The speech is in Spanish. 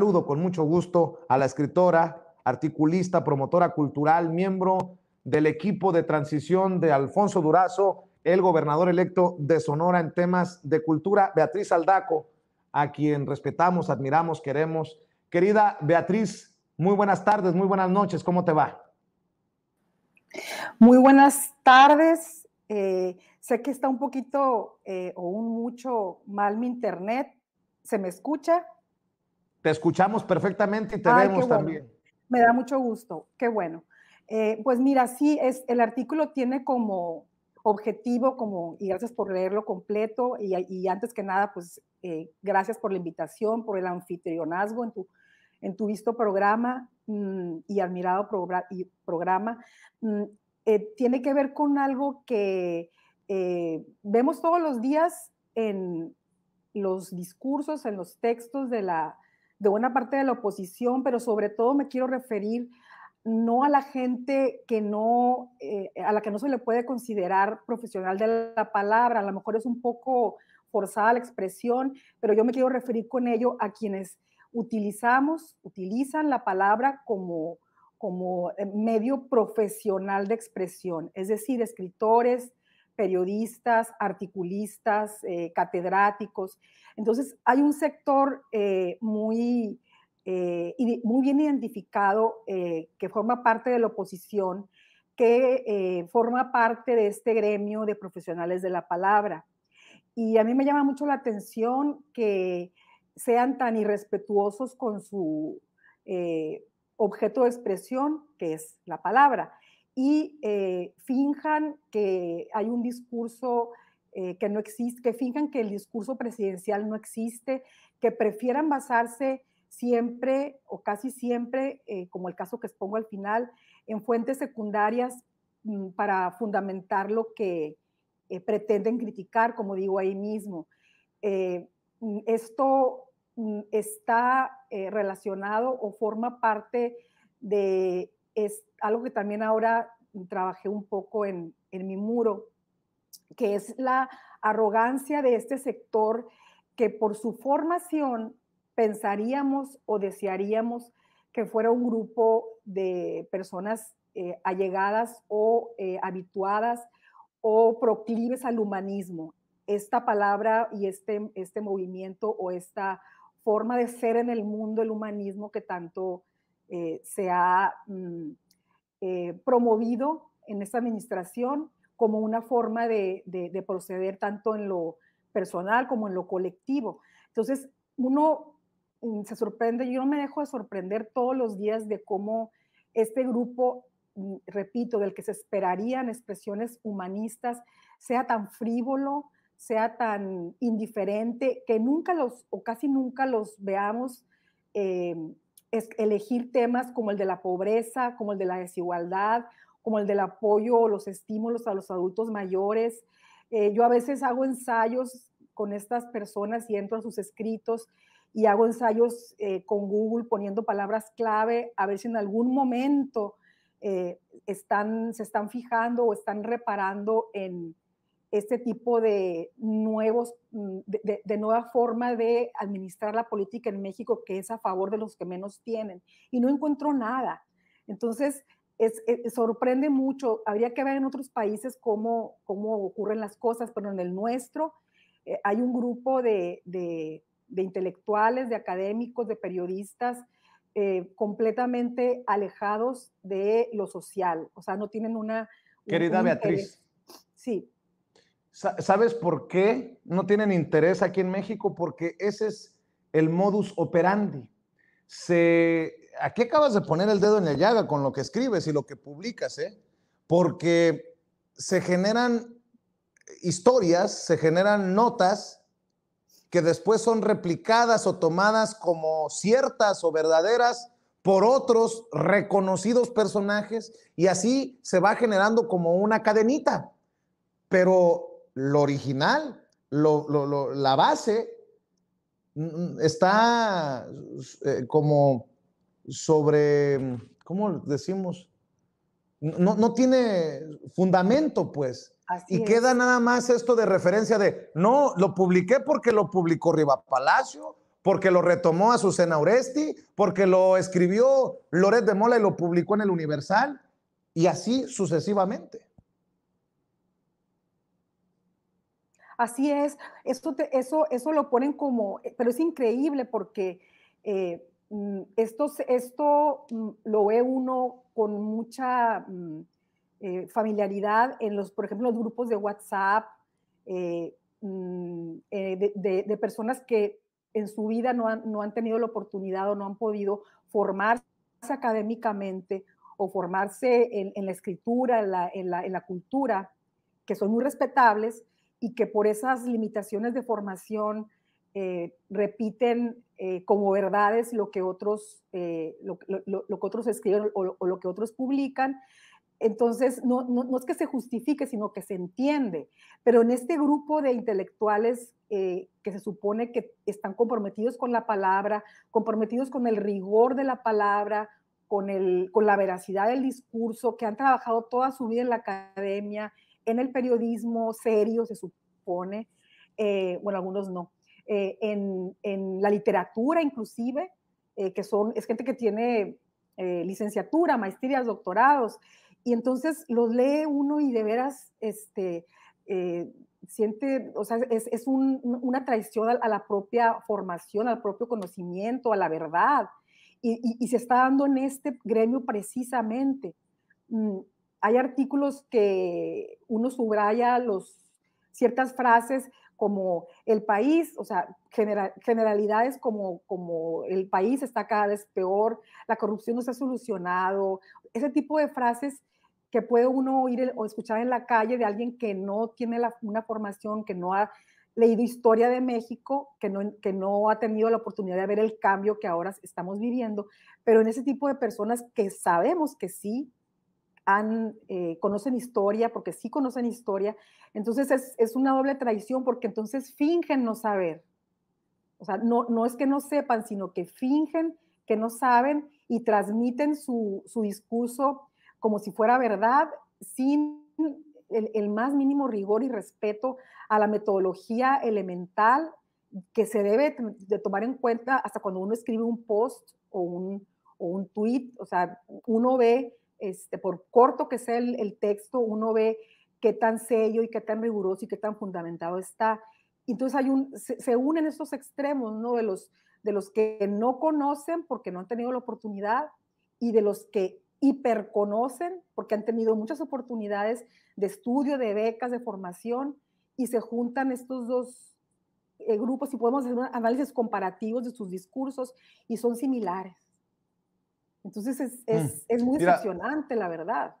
Saludo con mucho gusto a la escritora, articulista, promotora cultural, miembro del equipo de transición de Alfonso Durazo, el gobernador electo de Sonora en temas de cultura, Beatriz Aldaco, a quien respetamos, admiramos, queremos. Querida Beatriz, muy buenas tardes, muy buenas noches, ¿cómo te va? Muy buenas tardes. Eh, sé que está un poquito eh, o un mucho mal mi internet. ¿Se me escucha? Te escuchamos perfectamente y te vemos también. Me da mucho gusto, qué bueno. Eh, pues mira, sí, es, el artículo tiene como objetivo, como, y gracias por leerlo completo, y, antes que nada, pues eh, gracias por la invitación, por el anfitrionazgo en tu, en tu visto programa mm, y admirado programa. Mm, eh, tiene que ver con algo que vemos todos los días en los discursos, en los textos de la de buena parte de la oposición, pero sobre todo me quiero referir no a la gente que no, eh, a la que no se le puede considerar profesional de la palabra, a lo mejor es un poco forzada la expresión, pero yo me quiero referir con ello a quienes utilizamos, utilizan la palabra como, como eh, medio profesional de expresión, es decir, escritores, periodistas, articulistas, eh, catedráticos. Entonces, hay un sector eh, muy, eh, muy bien identificado que forma parte de la oposición, que forma parte de este gremio de profesionales de la palabra. Y a mí me llama mucho la atención que sean tan irrespetuosos con su objeto de expresión, que es la palabra y eh, finjan que hay un discurso eh, que no existe, que finjan que el discurso presidencial no existe, que prefieran basarse siempre o casi siempre, eh, como el caso que expongo al final, en fuentes secundarias mm, para fundamentar lo que pretenden criticar, como digo ahí mismo. Mm, esto mm, está relacionado o forma parte de es algo que también ahora trabajé un poco en, mi muro, que es la arrogancia de este sector que por su formación pensaríamos o desearíamos que fuera un grupo de personas eh, allegadas o eh, habituadas o proclives al humanismo. Esta palabra y este, este movimiento o esta forma de ser en el mundo, el humanismo que tanto eh, se ha mm, eh, promovido en esta administración como una forma de, proceder tanto en lo personal como en lo colectivo. Entonces, uno mm, se sorprende, yo no me dejo de sorprender todos los días de cómo este grupo, mm, repito, del que se esperarían expresiones humanistas, sea tan frívolo, sea tan indiferente, que nunca los, o casi nunca los veamos em, es elegir temas como el de la pobreza, como el de la desigualdad, como el del apoyo o los estímulos a los adultos mayores. Eh, yo a veces hago ensayos con estas personas y entro a sus escritos y hago ensayos eh, con Google poniendo palabras clave a ver si en algún momento eh, están, se están fijando o están reparando en, este tipo de nuevos, mm, de, de, nueva forma de administrar la política en México que es a favor de los que menos tienen. Y no encuentro nada. Entonces, es, eh, sorprende mucho. Habría que ver en otros países cómo, cómo ocurren las cosas, pero en el nuestro eh, hay un grupo de, de, intelectuales, de académicos, de periodistas eh, completamente alejados de lo social. O sea, no tienen una... Querida Beatriz. Sí. ¿Sabes por qué no tienen interés aquí en México? Porque ese es el modus operandi. Se, aquí acabas de poner el dedo en la llaga con lo que escribes y lo que publicas, ¿eh? porque se generan historias, se generan notas que después son replicadas o tomadas como ciertas o verdaderas por otros reconocidos personajes y así se va generando como una cadenita. Pero lo original, la base mm, mm, está eh, como sobre, ¿cómo decimos? No, tiene fundamento, pues. y queda nada más esto de referencia de, no, lo publiqué porque lo publicó Riva Palacio, porque lo retomó Azucena Oresti, porque lo escribió Loret de Mola y lo publicó en el Universal, y así sucesivamente. así es, eso, eso, eso lo ponen como, eh, pero es increíble porque eh, mm, esto, esto mm, lo ve uno con mucha mm, eh, familiaridad en los, por ejemplo, los grupos de WhatsApp, de, personas que en su vida no han, tenido la oportunidad o no han podido formarse académicamente o formarse en, la escritura, en la, cultura, que son muy respetables, y que por esas limitaciones de formación eh, repiten eh, como verdades lo que otros, eh, lo, que otros escriben o, lo que otros publican. Entonces, no, es que se justifique, sino que se entiende. Pero en este grupo de intelectuales que se supone que están comprometidos con la palabra, comprometidos con el rigor de la palabra, con, el, con la veracidad del discurso, que han trabajado toda su vida en la academia, en el periodismo serio, se supone, eh, bueno, algunos no, eh, en, la literatura inclusive, eh, que son, es gente que tiene licenciatura, maestrías, doctorados, y entonces los lee uno y de veras, este, siente, o sea, es, es una traición a, la propia formación, al propio conocimiento, a la verdad, y, y se está dando en este gremio precisamente. Mm, hay artículos que uno subraya los, ciertas frases como el país, o sea, generalidades como, como el país está cada vez peor, la corrupción no se ha solucionado, ese tipo de frases que puede uno oír o escuchar en la calle de alguien que no tiene una formación, que no ha leído historia de México, que que no ha tenido la oportunidad de ver el cambio que ahora estamos viviendo, pero en ese tipo de personas que sabemos que sí eh, conocen historia, porque sí conocen historia. Entonces es, es, una doble traición porque entonces fingen no saber. O sea, no, no es que no sepan, sino que fingen que no saben y transmiten su, su discurso como si fuera verdad, sin el, el, más mínimo rigor y respeto a la metodología elemental que se debe de tomar en cuenta hasta cuando uno escribe un post o un, o un tweet. O sea, uno ve este, por corto que sea el, texto, uno ve qué tan sello y qué tan riguroso y qué tan fundamentado está. Entonces hay se, unen estos extremos, ¿no? De los, de los que no conocen porque no han tenido la oportunidad y de los que hiperconocen porque han tenido muchas oportunidades de estudio, de becas, de formación y se juntan estos dos eh, grupos y podemos hacer análisis comparativos de sus discursos y son similares. Entonces es, mm. es, es muy impresionante, la verdad.